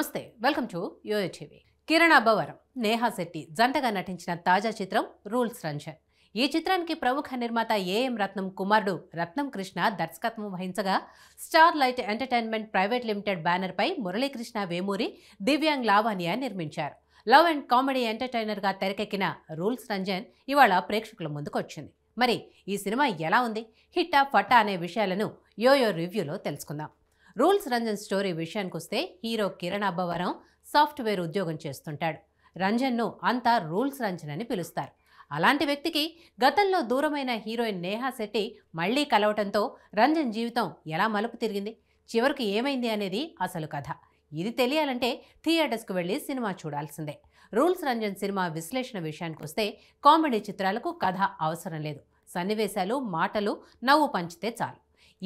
నమస్తే welcome to యూఏటీవీ కిరణ్ అబ్బవరం నేహా శెట్టి జంటగా నటించిన తాజా చిత్రం రూల్స్ రంజన్ ఈ చిత్రానికి ప్రముఖ నిర్మాత ఏఎం రత్నం కుమారుడు రత్నం కృష్ణ దర్శకత్వం వహించగా star light entertainment private limited బ్యానర్పై మురళీకృష్ణ వేమూరి దివ్యాంగ్ లావానియా నిర్మించారు లవ్ అండ్ కామెడీ ఎంటర్టైనర్గా తెరకెక్కిన రూల్స్ రంజన్ ఇవాళ ప్రేక్షకుల ముందుకు వచ్చింది మరి ఈ సినిమా ఎలా ఉంది హిట్టా ఫట్టా అనే విషయాలను యోయో రివ్యూలో తెలుసుకుందాం రూల్స్ రంజన్ స్టోరీ విషయానికొస్తే హీరో కిరణ్ అబ్బవరం సాఫ్ట్వేర్ ఉద్యోగం చేస్తుంటాడు రంజన్ను అంతా రూల్స్ రంజన్ అని పిలుస్తారు అలాంటి వ్యక్తికి గతంలో దూరమైన హీరోయిన్ నేహా శెట్టి మళ్లీ కలవటంతో రంజన్ జీవితం ఎలా మలుపు తిరిగింది చివరికి ఏమైంది అనేది అసలు కథ ఇది తెలియాలంటే థియేటర్స్కు వెళ్ళి సినిమా చూడాల్సిందే రూల్స్ రంజన్ సినిమా విశ్లేషణ విషయానికి వస్తే కామెడీ చిత్రాలకు కథ అవసరం లేదు సన్నివేశాలు మాటలు నవ్వు పంచితే చాలు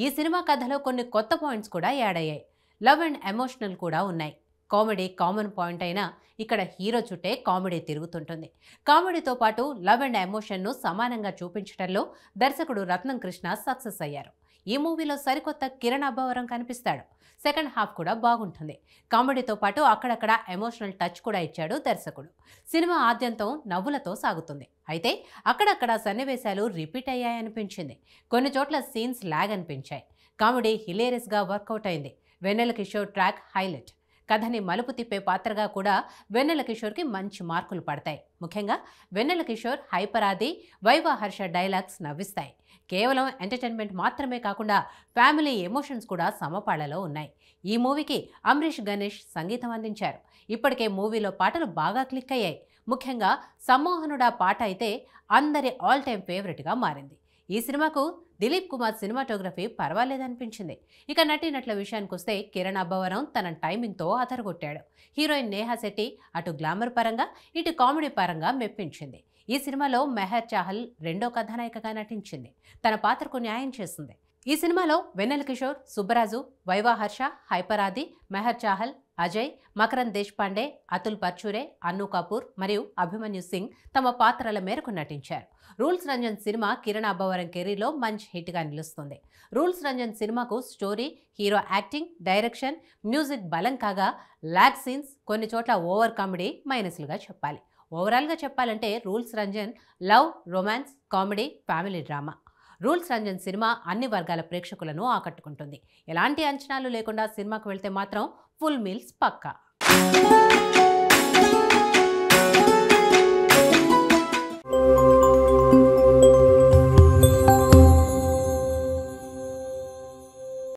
ఈ సినిమా కథలో కొన్ని కొత్త పాయింట్స్ కూడా యాడ్ అయ్యాయి లవ్ అండ్ ఎమోషనల్ కూడా ఉన్నాయి కామెడీ కామన్ పాయింట్ అయినా ఇక్కడ హీరో చుట్టే కామెడీ తిరుగుతుంటుంది కామెడీతో పాటు లవ్ అండ్ ఎమోషన్ను సమానంగా చూపించడంలో దర్శకుడు రత్నం కృష్ణ సక్సెస్ అయ్యారు ఈ మూవీలో సరికొత్త కిరణ్ అబ్బవరం కనిపిస్తాడు సెకండ్ హాఫ్ కూడా బాగుంటుంది కామెడీతో పాటు అక్కడక్కడ ఎమోషనల్ టచ్ కూడా ఇచ్చాడు దర్శకుడు సినిమా ఆద్యంతం నవ్వులతో సాగుతుంది అయితే అక్కడక్కడ సన్నివేశాలు రిపీట్ అయ్యాయనిపించింది కొన్ని చోట్ల సీన్స్ లాగ్ అనిపించాయి కామెడీ హిలేరియస్గా వర్కౌట్ అయింది వెన్నెల కిషోర్ ట్రాక్ హైలైట్ కథని మలుపు తిప్పే పాత్రగా కూడా వెన్నెల కిషోర్కి మంచి మార్కులు పడతాయి ముఖ్యంగా వెన్నెల కిషోర్ హైపరాది వైవాహర్ష డైలాగ్స్ నవ్విస్తాయి కేవలం ఎంటర్టైన్మెంట్ మాత్రమే కాకుండా ఫ్యామిలీ ఎమోషన్స్ కూడా సమపాళ్లలో ఉన్నాయి ఈ మూవీకి అమరీష్ గణేష్ సంగీతం అందించారు ఇప్పటికే మూవీలో పాటలు బాగా క్లిక్ అయ్యాయి ముఖ్యంగా సమ్మోహనుడా పాట అయితే అందరి ఆల్ టైమ్ ఫేవరెట్గా మారింది ఈ సినిమాకు దిలీప్ కుమార్ సినిమాటోగ్రఫీ పర్వాలేదనిపించింది ఇక నటుల విషయానికి వస్తే కిరణ్ అబ్బవరం తన టైమింగ్తో అతరగొట్టాడు హీరోయిన్ నేహా శెట్టి అటు గ్లామర్ పరంగా ఇటు కామెడీ పరంగా మెప్పించింది ఈ సినిమాలో మెహర్ చాహల్ రెండో కథానాయికగా నటించింది తన పాత్రకు న్యాయం చేసింది ఈ సినిమాలో వెన్నెల కిషోర్ సుబ్బరాజు వైవాహర్ష హర్ష హైపరాది మెహర్ చాహల్ అజయ్ మకరం దేశ్పాండే అతుల్ పర్చూరే అన్ను కపూర్ మరియు అభిమన్యు సింగ్ తమ పాత్రల మేరకు నటించారు రూల్స్ రంజన్ సినిమా కిరణ్ అబ్బవరం కెరీర్లో మంచి హిట్గా నిలుస్తుంది రూల్స్ రంజన్ సినిమాకు story hero acting direction music బలం కాగా ల్యాగ్ సీన్స్ కొన్ని చోట్ల ఓవర్ కామెడీ మైనస్లుగా చెప్పాలి ఓవరాల్గా చెప్పాలంటే rules Ranjan love romance comedy family drama rules Ranjan cinema అన్ని వర్గాల ప్రేక్షకులను ఆకట్టుకుంటుంది ఎలాంటి అంచనాలు లేకుండా సినిమాకు వెళ్తే మాత్రం ఫుల్ మీల్స్ పక్కా